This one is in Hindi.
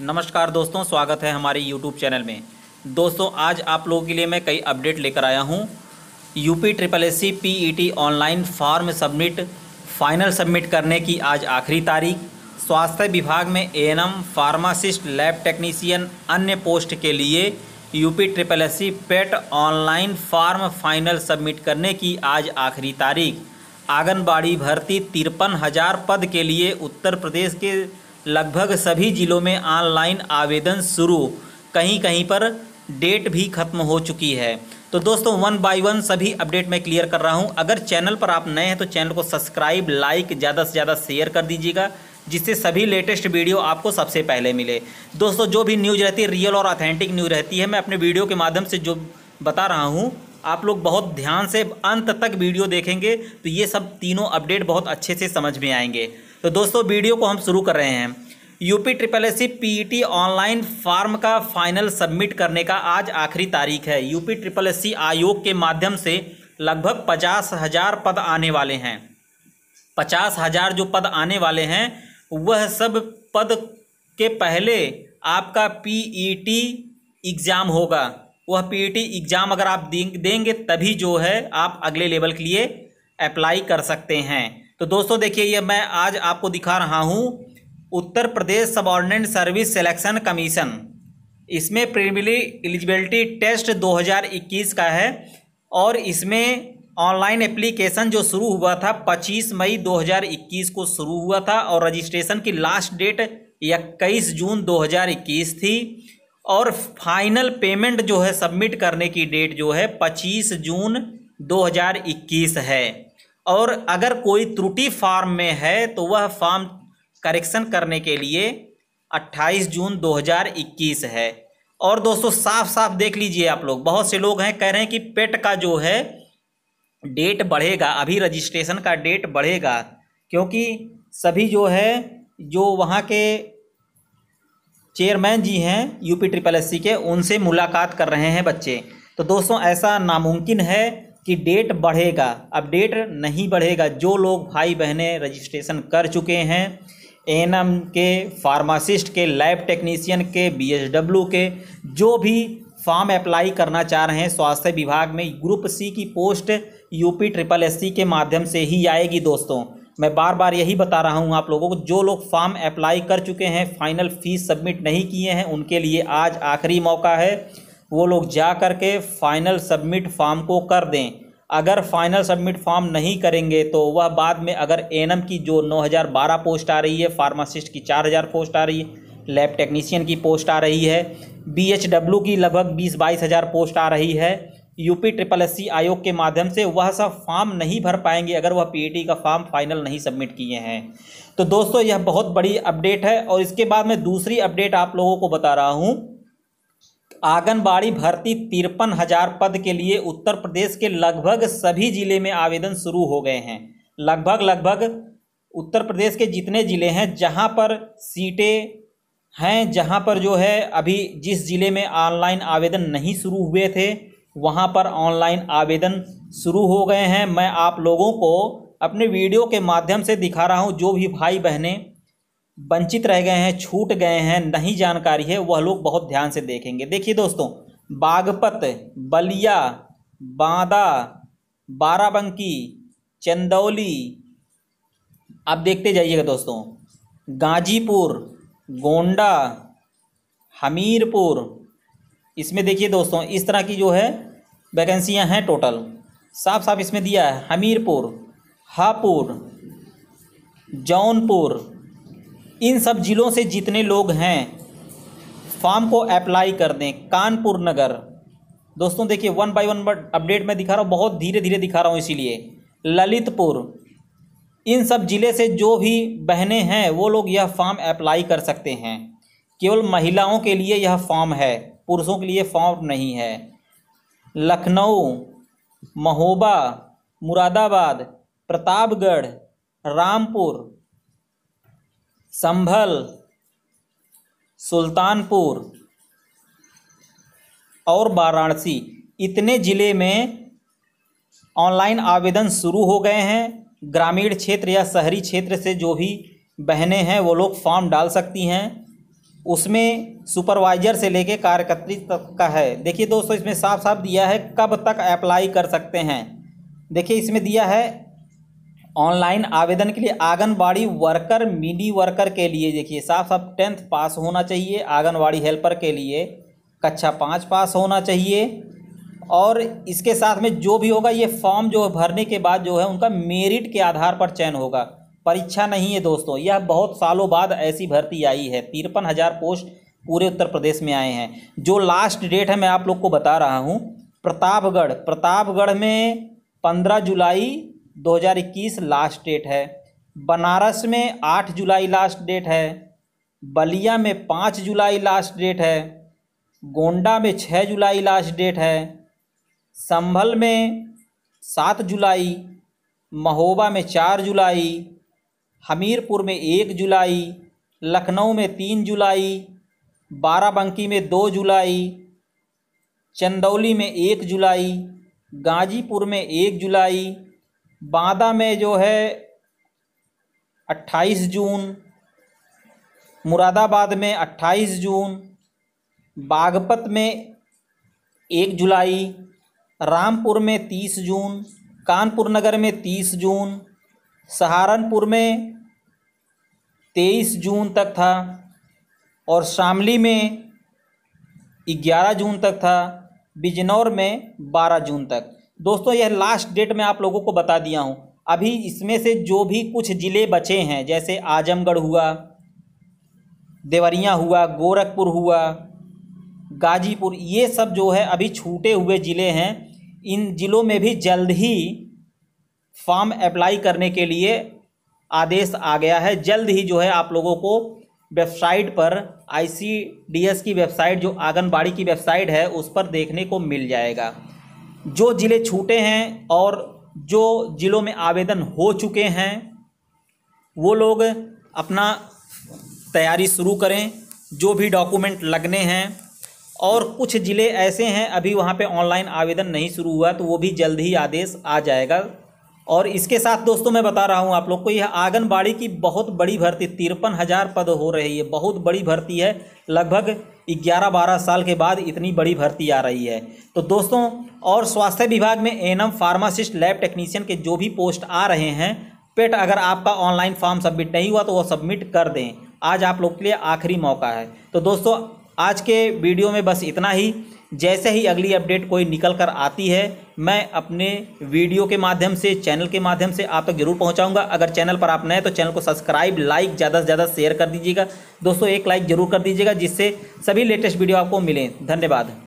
नमस्कार दोस्तों स्वागत है हमारे यूट्यूब चैनल में दोस्तों आज आप लोगों के लिए मैं कई अपडेट लेकर आया हूं UP triple S C P E T online form submit final submit करने की आज आखिरी तारीख स्वास्थ्य विभाग में A N M pharmacist lab technician अन्य पोस्ट के लिए UP triple S C PET online form final submit करने की आज आखिरी तारीख आंगनबाड़ी भर्ती तिरपन हज़ार पद के लिए उत्तर प्रदेश के लगभग सभी ज़िलों में ऑनलाइन आवेदन शुरू कहीं कहीं पर डेट भी खत्म हो चुकी है तो दोस्तों वन बाय वन सभी अपडेट मैं क्लियर कर रहा हूं अगर चैनल पर आप नए हैं तो चैनल को सब्सक्राइब लाइक ज़्यादा से ज़्यादा शेयर कर दीजिएगा जिससे सभी लेटेस्ट वीडियो आपको सबसे पहले मिले दोस्तों जो भी न्यूज़ रहती है रियल और ऑथेंटिक न्यूज़ रहती है मैं अपने वीडियो के माध्यम से जो बता रहा हूँ आप लोग बहुत ध्यान से अंत तक वीडियो देखेंगे तो ये सब तीनों अपडेट बहुत अच्छे से समझ में आएंगे तो दोस्तों वीडियो को हम शुरू कर रहे हैं UP triple S C PET online form का फाइनल सबमिट करने का आज आखिरी तारीख है यूपी ट्रिपल एस सी आयोग के माध्यम से लगभग पचास हजार पद आने वाले हैं पचास हजार जो पद आने वाले हैं वह सब पद के पहले आपका पीईटी एग्ज़ाम e होगा वह पीईटी एग्ज़ाम e अगर आप देंगे तभी जो है आप अगले लेवल के लिए अप्लाई कर सकते हैं तो दोस्तों देखिए ये मैं आज आपको दिखा रहा हूँ Uttar Pradesh subordinate service selection commission इसमें प्रीमिली एलिजिबिलिटी टेस्ट 2021 का है और इसमें ऑनलाइन एप्लीकेशन जो शुरू हुआ था 25 मई 2021 को शुरू हुआ था और रजिस्ट्रेशन की लास्ट डेट इक्कीस जून 2021 थी और फाइनल पेमेंट जो है सबमिट करने की डेट जो है 25 जून 2021 है और अगर कोई त्रुटि फार्म में है तो वह फार्म करेक्शन करने के लिए 28 जून 2021 है और दोस्तों साफ साफ देख लीजिए आप लोग बहुत से लोग हैं कह रहे हैं कि पेट का जो है डेट बढ़ेगा अभी रजिस्ट्रेशन का डेट बढ़ेगा क्योंकि सभी जो है जो वहाँ के चेयरमैन जी हैं यूपी ट्रिपल एस के उनसे मुलाकात कर रहे हैं बच्चे तो दोस्तों ऐसा नामुमकिन है कि डेट बढ़ेगा अब डेट नहीं बढ़ेगा जो लोग भाई बहनें रजिस्ट्रेशन कर चुके हैं एनएम के फार्मासिस्ट के लैब टेक्नीशियन के बीएसडब्ल्यू के जो भी फॉर्म अप्लाई करना चाह रहे हैं स्वास्थ्य विभाग में ग्रुप सी की पोस्ट यूपी ट्रिपल एस के माध्यम से ही आएगी दोस्तों मैं बार बार यही बता रहा हूं आप लोगों को जो लोग फॉर्म अप्लाई कर चुके हैं फाइनल फीस सबमिट नहीं किए हैं उनके लिए आज आखिरी मौका है वो लोग जा कर के फ़ाइनल सबमिट फॉर्म को कर दें अगर फाइनल सबमिट फॉर्म नहीं करेंगे तो वह बाद में अगर एनएम की जो 9012 पोस्ट आ रही है फार्मासिस्ट की 4000 पोस्ट आ रही है लैब टेक्नीशियन की पोस्ट आ रही है बीएचडब्ल्यू की लगभग बीस बाईस हज़ार पोस्ट आ रही है यूपी ट्रिपल एस आयोग के माध्यम से वह सब फॉर्म नहीं भर पाएंगे अगर वह पी e का फॉर्म फाइनल नहीं सबमिट किए हैं तो दोस्तों यह बहुत बड़ी अपडेट है और इसके बाद मैं दूसरी अपडेट आप लोगों को बता रहा हूँ आंगनबाड़ी भर्ती तिरपन हजार पद के लिए उत्तर प्रदेश के लगभग सभी जिले में आवेदन शुरू हो गए हैं लगभग लगभग उत्तर प्रदेश के जितने ज़िले हैं जहां पर सीटें हैं जहां पर जो है अभी जिस ज़िले में ऑनलाइन आवेदन नहीं शुरू हुए थे वहां पर ऑनलाइन आवेदन शुरू हो गए हैं मैं आप लोगों को अपने वीडियो के माध्यम से दिखा रहा हूं जो भी भाई बहनें वंचित रह गए हैं छूट गए हैं नहीं जानकारी है वह लोग बहुत ध्यान से देखेंगे देखिए दोस्तों बागपत बलिया बांदा बाराबंकी चंदौली आप देखते जाइएगा दोस्तों गाजीपुर गोंडा हमीरपुर इसमें देखिए दोस्तों इस तरह की जो है वैकेंसियां हैं टोटल साफ साफ इसमें दिया है हमीरपुर हापुर जौनपुर इन सब ज़िलों से जितने लोग हैं फॉर्म को अप्लाई कर दें कानपुर नगर दोस्तों देखिए one by one but update मैं दिखा रहा हूँ बहुत धीरे धीरे दिखा रहा हूँ इसीलिए ललितपुर इन सब ज़िले से जो भी बहनें हैं वो लोग यह फॉर्म अप्लाई कर सकते हैं केवल महिलाओं के लिए यह फॉर्म है पुरुषों के लिए फॉर्म नहीं है लखनऊ महोबा मुरादाबाद प्रतापगढ़ रामपुर संभल सुल्तानपुर और वाराणसी इतने ज़िले में ऑनलाइन आवेदन शुरू हो गए हैं ग्रामीण क्षेत्र या शहरी क्षेत्र से जो भी बहनें हैं वो लोग फॉर्म डाल सकती हैं उसमें सुपरवाइज़र से लेके कार्यकर्ती तक का है देखिए दोस्तों इसमें साफ साफ दिया है कब तक अप्लाई कर सकते हैं देखिए इसमें दिया है ऑनलाइन आवेदन के लिए आंगनबाड़ी वर्कर मिनी वर्कर के लिए देखिए साफ साफ टेंथ पास होना चाहिए आंगनबाड़ी हेल्पर के लिए कक्षा पाँच पास होना चाहिए और इसके साथ में जो भी होगा ये फॉर्म जो भरने के बाद जो है उनका मेरिट के आधार पर चयन होगा परीक्षा नहीं है दोस्तों यह बहुत सालों बाद ऐसी भर्ती आई है तिरपन हज़ार पोस्ट पूरे उत्तर प्रदेश में आए हैं जो लास्ट डेट है मैं आप लोग को बता रहा हूँ प्रतापगढ़ प्रतापगढ़ में पंद्रह जुलाई 2021 लास्ट डेट है बनारस में 8 जुलाई लास्ट डेट है बलिया में 5 जुलाई लास्ट डेट है गोंडा में 6 जुलाई लास्ट डेट है संभल में 7 जुलाई महोबा में 4 जुलाई हमीरपुर में 1 जुलाई लखनऊ में 3 जुलाई बाराबंकी में 2 जुलाई चंदौली में 1 जुलाई गाजीपुर में 1 जुलाई बांदा में जो है 28 जून मुरादाबाद में 28 जून बागपत में एक जुलाई रामपुर में 30 जून कानपुर नगर में 30 जून सहारनपुर में 23 जून तक था और शामली में 11 जून तक था बिजनौर में 12 जून तक दोस्तों यह लास्ट डेट मैं आप लोगों को बता दिया हूँ अभी इसमें से जो भी कुछ ज़िले बचे हैं जैसे आजमगढ़ हुआ देवरिया हुआ गोरखपुर हुआ गाजीपुर ये सब जो है अभी छूटे हुए ज़िले हैं इन ज़िलों में भी जल्द ही फॉर्म अप्लाई करने के लिए आदेश आ गया है जल्द ही जो है आप लोगों को वेबसाइट पर आईसीडीएस की वेबसाइट जो आंगनबाड़ी की वेबसाइट है उस पर देखने को मिल जाएगा जो ज़िले छूटे हैं और जो ज़िलों में आवेदन हो चुके हैं वो लोग अपना तैयारी शुरू करें जो भी डॉक्यूमेंट लगने हैं और कुछ ज़िले ऐसे हैं अभी वहाँ पे ऑनलाइन आवेदन नहीं शुरू हुआ तो वो भी जल्द ही आदेश आ जाएगा और इसके साथ दोस्तों मैं बता रहा हूँ आप लोग को यह आंगनबाड़ी की बहुत बड़ी भर्ती तिरपन हज़ार पद हो रही है बहुत बड़ी भर्ती है लगभग ग्यारह बारह साल के बाद इतनी बड़ी भर्ती आ रही है तो दोस्तों और स्वास्थ्य विभाग में एनम फार्मासिस्ट लैब टेक्नीशियन के जो भी पोस्ट आ रहे हैं पेट अगर आपका ऑनलाइन फॉर्म सबमिट नहीं हुआ तो वो सबमिट कर दें आज आप लोग के लिए आखिरी मौका है तो दोस्तों आज के वीडियो में बस इतना ही जैसे ही अगली अपडेट कोई निकल कर आती है मैं अपने वीडियो के माध्यम से चैनल के माध्यम से आप तक तो जरूर पहुंचाऊंगा अगर चैनल पर आप नए तो चैनल को सब्सक्राइब लाइक ज़्यादा से ज़्यादा शेयर कर दीजिएगा दोस्तों एक लाइक जरूर कर दीजिएगा जिससे सभी लेटेस्ट वीडियो आपको मिलें धन्यवाद